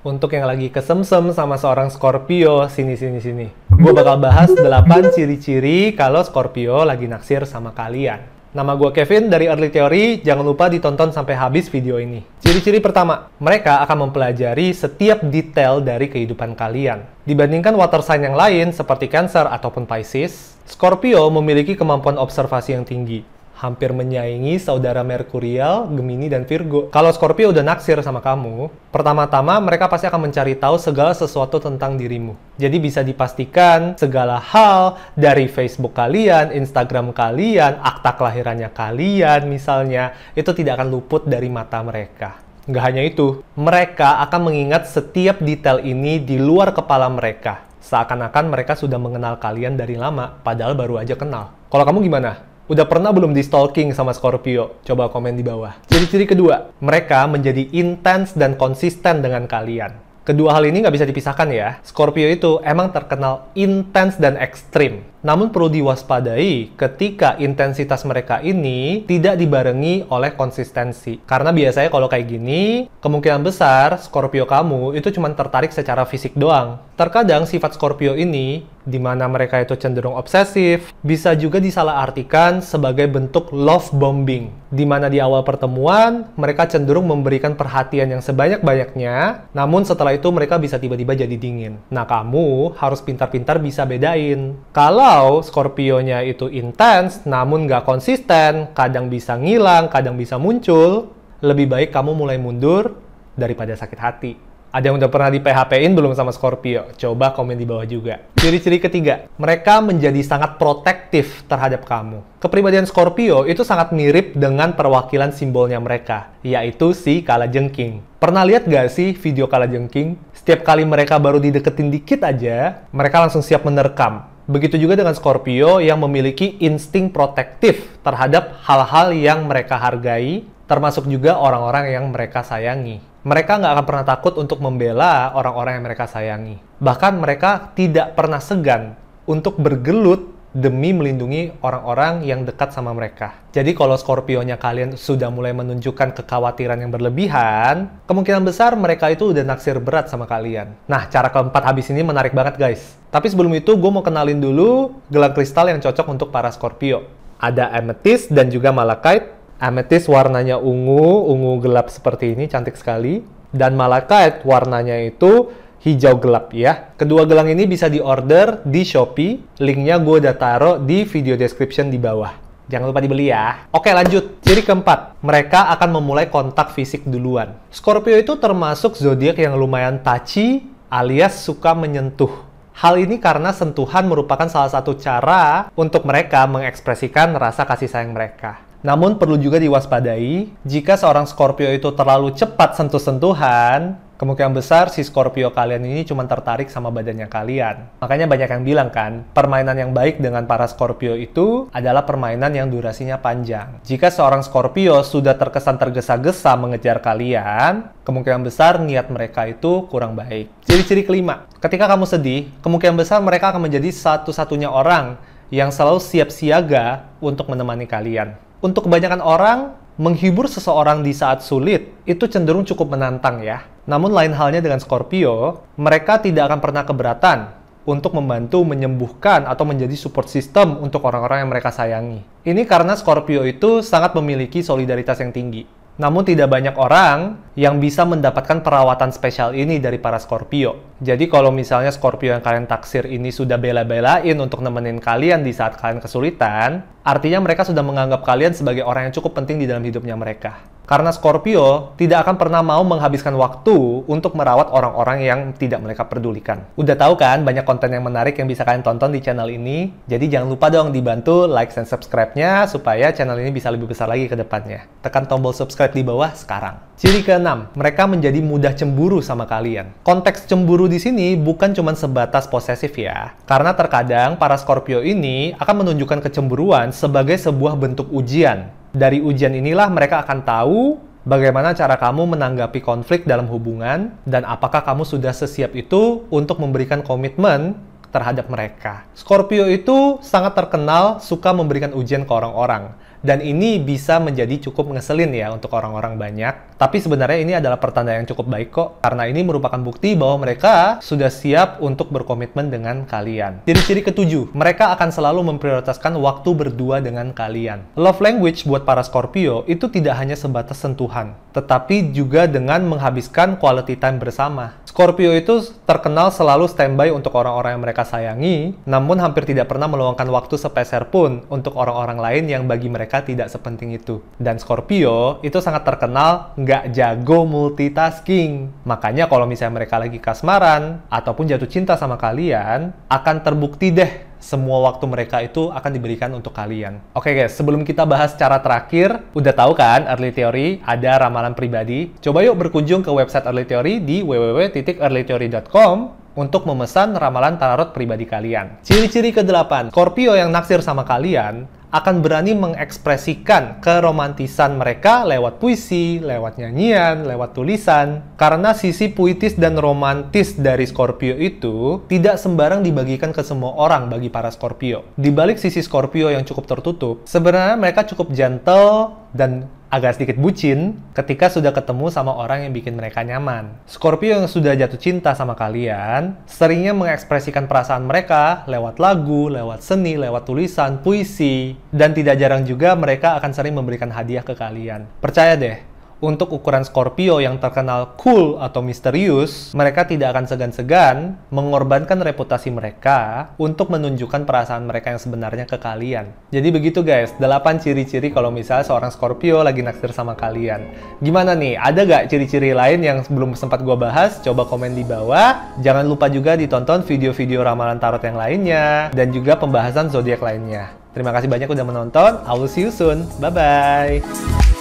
Untuk yang lagi kesemsem sama seorang Scorpio, sini sini sini. Gue bakal bahas 8 ciri-ciri kalau Scorpio lagi naksir sama kalian. Nama gue Kevin dari Early Theory, jangan lupa ditonton sampai habis video ini. Ciri-ciri pertama, mereka akan mempelajari setiap detail dari kehidupan kalian. Dibandingkan water sign yang lain seperti Cancer ataupun Pisces, Scorpio memiliki kemampuan observasi yang tinggi hampir menyaingi saudara Merkurial, Gemini, dan Virgo. Kalau Scorpio udah naksir sama kamu, pertama-tama mereka pasti akan mencari tahu segala sesuatu tentang dirimu. Jadi bisa dipastikan segala hal dari Facebook kalian, Instagram kalian, akta kelahirannya kalian misalnya, itu tidak akan luput dari mata mereka. Nggak hanya itu, mereka akan mengingat setiap detail ini di luar kepala mereka. Seakan-akan mereka sudah mengenal kalian dari lama, padahal baru aja kenal. Kalau kamu gimana? Udah pernah belum di stalking sama Scorpio? Coba komen di bawah. Ciri-ciri kedua, mereka menjadi intens dan konsisten dengan kalian. Kedua hal ini nggak bisa dipisahkan ya. Scorpio itu emang terkenal intens dan ekstrim. Namun perlu diwaspadai ketika intensitas mereka ini tidak dibarengi oleh konsistensi. Karena biasanya kalau kayak gini, kemungkinan besar Scorpio kamu itu cuma tertarik secara fisik doang. Terkadang sifat Scorpio ini di mana mereka itu cenderung obsesif, bisa juga disalahartikan sebagai bentuk love bombing, di mana di awal pertemuan mereka cenderung memberikan perhatian yang sebanyak-banyaknya, namun setelah itu mereka bisa tiba-tiba jadi dingin. Nah, kamu harus pintar-pintar bisa bedain. Kalau Scorpionya itu intens, namun nggak konsisten, kadang bisa ngilang, kadang bisa muncul, lebih baik kamu mulai mundur daripada sakit hati. Ada yang udah pernah di PHP-in belum sama Scorpio? Coba komen di bawah juga. Ciri-ciri ketiga, mereka menjadi sangat protektif terhadap kamu. Kepribadian Scorpio itu sangat mirip dengan perwakilan simbolnya mereka, yaitu si jengking. Pernah lihat gak sih video jengking? Setiap kali mereka baru dideketin dikit aja, mereka langsung siap menerkam. Begitu juga dengan Scorpio yang memiliki insting protektif terhadap hal-hal yang mereka hargai termasuk juga orang-orang yang mereka sayangi. Mereka nggak akan pernah takut untuk membela orang-orang yang mereka sayangi. Bahkan mereka tidak pernah segan untuk bergelut demi melindungi orang-orang yang dekat sama mereka. Jadi kalau Scorpionya kalian sudah mulai menunjukkan kekhawatiran yang berlebihan, kemungkinan besar mereka itu udah naksir berat sama kalian. Nah, cara keempat habis ini menarik banget guys. Tapi sebelum itu, gue mau kenalin dulu gelang kristal yang cocok untuk para Scorpio. Ada amethyst dan juga malachite, Amethyst warnanya ungu, ungu gelap seperti ini, cantik sekali. Dan malachite warnanya itu hijau gelap ya. Kedua gelang ini bisa diorder di Shopee. Linknya gue udah taruh di video description di bawah. Jangan lupa dibeli ya. Oke lanjut, ciri keempat. Mereka akan memulai kontak fisik duluan. Scorpio itu termasuk zodiak yang lumayan touchy alias suka menyentuh. Hal ini karena sentuhan merupakan salah satu cara untuk mereka mengekspresikan rasa kasih sayang mereka. Namun perlu juga diwaspadai, jika seorang Scorpio itu terlalu cepat sentuh-sentuhan, kemungkinan besar si Scorpio kalian ini cuma tertarik sama badannya kalian. Makanya banyak yang bilang kan, permainan yang baik dengan para Scorpio itu adalah permainan yang durasinya panjang. Jika seorang Scorpio sudah terkesan tergesa-gesa mengejar kalian, kemungkinan besar niat mereka itu kurang baik. Ciri-ciri kelima, ketika kamu sedih, kemungkinan besar mereka akan menjadi satu-satunya orang yang selalu siap siaga untuk menemani kalian. Untuk kebanyakan orang, menghibur seseorang di saat sulit itu cenderung cukup menantang ya. Namun lain halnya dengan Scorpio, mereka tidak akan pernah keberatan untuk membantu menyembuhkan atau menjadi support system untuk orang-orang yang mereka sayangi. Ini karena Scorpio itu sangat memiliki solidaritas yang tinggi. Namun tidak banyak orang yang bisa mendapatkan perawatan spesial ini dari para Scorpio. Jadi kalau misalnya Scorpio yang kalian taksir ini sudah bela-belain untuk nemenin kalian di saat kalian kesulitan, artinya mereka sudah menganggap kalian sebagai orang yang cukup penting di dalam hidupnya mereka. Karena Scorpio tidak akan pernah mau menghabiskan waktu untuk merawat orang-orang yang tidak mereka pedulikan. Udah tahu kan banyak konten yang menarik yang bisa kalian tonton di channel ini? Jadi jangan lupa dong dibantu like dan subscribe-nya supaya channel ini bisa lebih besar lagi ke depannya. Tekan tombol subscribe di bawah sekarang. Ciri keenam, mereka menjadi mudah cemburu sama kalian. Konteks cemburu di sini bukan cuma sebatas posesif ya. Karena terkadang para Scorpio ini akan menunjukkan kecemburuan sebagai sebuah bentuk ujian. Dari ujian inilah mereka akan tahu bagaimana cara kamu menanggapi konflik dalam hubungan dan apakah kamu sudah sesiap itu untuk memberikan komitmen terhadap mereka. Scorpio itu sangat terkenal suka memberikan ujian ke orang-orang dan ini bisa menjadi cukup ngeselin ya untuk orang-orang banyak. Tapi sebenarnya ini adalah pertanda yang cukup baik kok, karena ini merupakan bukti bahwa mereka sudah siap untuk berkomitmen dengan kalian. Ciri-ciri ketujuh, mereka akan selalu memprioritaskan waktu berdua dengan kalian. Love language buat para Scorpio itu tidak hanya sebatas sentuhan, tetapi juga dengan menghabiskan quality time bersama. Scorpio itu terkenal selalu standby untuk orang-orang yang mereka sayangi, namun hampir tidak pernah meluangkan waktu sepeser pun untuk orang-orang lain yang bagi mereka mereka tidak sepenting itu. Dan Scorpio itu sangat terkenal nggak jago multitasking. Makanya kalau misalnya mereka lagi kasmaran ataupun jatuh cinta sama kalian, akan terbukti deh semua waktu mereka itu akan diberikan untuk kalian. Oke guys, sebelum kita bahas cara terakhir, udah tahu kan Early Theory ada ramalan pribadi? Coba yuk berkunjung ke website Early Theory di www.earlytheory.com untuk memesan ramalan tarot pribadi kalian. Ciri-ciri ke-8, Scorpio yang naksir sama kalian akan berani mengekspresikan keromantisan mereka lewat puisi, lewat nyanyian, lewat tulisan. Karena sisi puitis dan romantis dari Scorpio itu tidak sembarang dibagikan ke semua orang bagi para Scorpio. Di balik sisi Scorpio yang cukup tertutup, sebenarnya mereka cukup gentle dan agak sedikit bucin ketika sudah ketemu sama orang yang bikin mereka nyaman. Scorpio yang sudah jatuh cinta sama kalian, seringnya mengekspresikan perasaan mereka lewat lagu, lewat seni, lewat tulisan, puisi, dan tidak jarang juga mereka akan sering memberikan hadiah ke kalian. Percaya deh, untuk ukuran Scorpio yang terkenal cool atau misterius, mereka tidak akan segan-segan mengorbankan reputasi mereka untuk menunjukkan perasaan mereka yang sebenarnya ke kalian. Jadi begitu guys, 8 ciri-ciri kalau misalnya seorang Scorpio lagi naksir sama kalian. Gimana nih, ada gak ciri-ciri lain yang belum sempat gue bahas? Coba komen di bawah. Jangan lupa juga ditonton video-video ramalan tarot yang lainnya, dan juga pembahasan zodiak lainnya. Terima kasih banyak udah menonton. I will see you soon. Bye-bye.